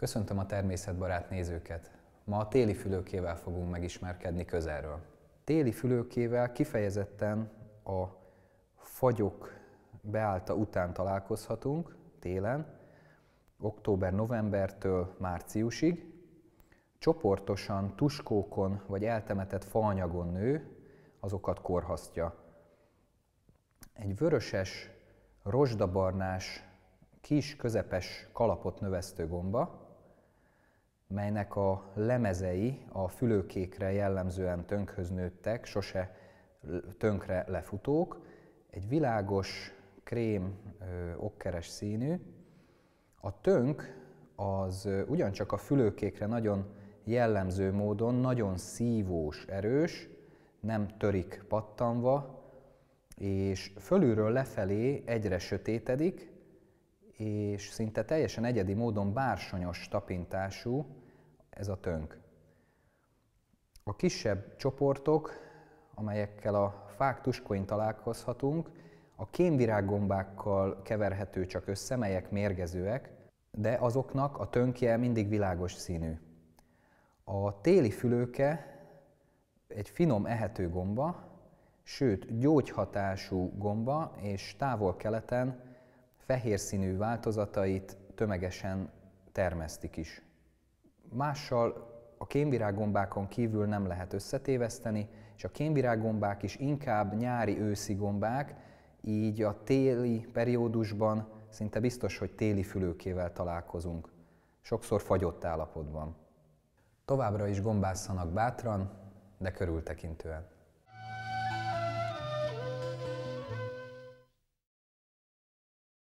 Köszöntöm a természetbarát nézőket! Ma a téli fülőkével fogunk megismerkedni közelről. Téli fülőkével kifejezetten a fagyok beállta után találkozhatunk télen, október-novembertől márciusig. Csoportosan tuskókon vagy eltemetett faanyagon nő, azokat korhasztja. Egy vöröses, rozsdabarnás, kis, közepes kalapot növesztő gomba, melynek a lemezei a fülőkékre jellemzően tönkhöz nőttek, sose tönkre lefutók, egy világos krém okkeres színű. A tönk az ugyancsak a fülőkékre nagyon jellemző módon nagyon szívós, erős, nem törik pattanva, és fölülről lefelé egyre sötétedik, és szinte teljesen egyedi módon bársonyos tapintású ez a tönk. A kisebb csoportok, amelyekkel a fák tuskoin találkozhatunk, a kémvirággombákkal keverhető csak össze, melyek mérgezőek, de azoknak a tönkje mindig világos színű. A téli fülőke egy finom ehető gomba, sőt gyógyhatású gomba, és távol-keleten fehér színű változatait tömegesen termesztik is. Mással a kémvirággombákon kívül nem lehet összetéveszteni, és a kémvirággombák is inkább nyári őszi gombák, így a téli periódusban szinte biztos, hogy téli fülőkével találkozunk, sokszor fagyott állapotban. Továbbra is gombázzanak bátran, de körültekintően.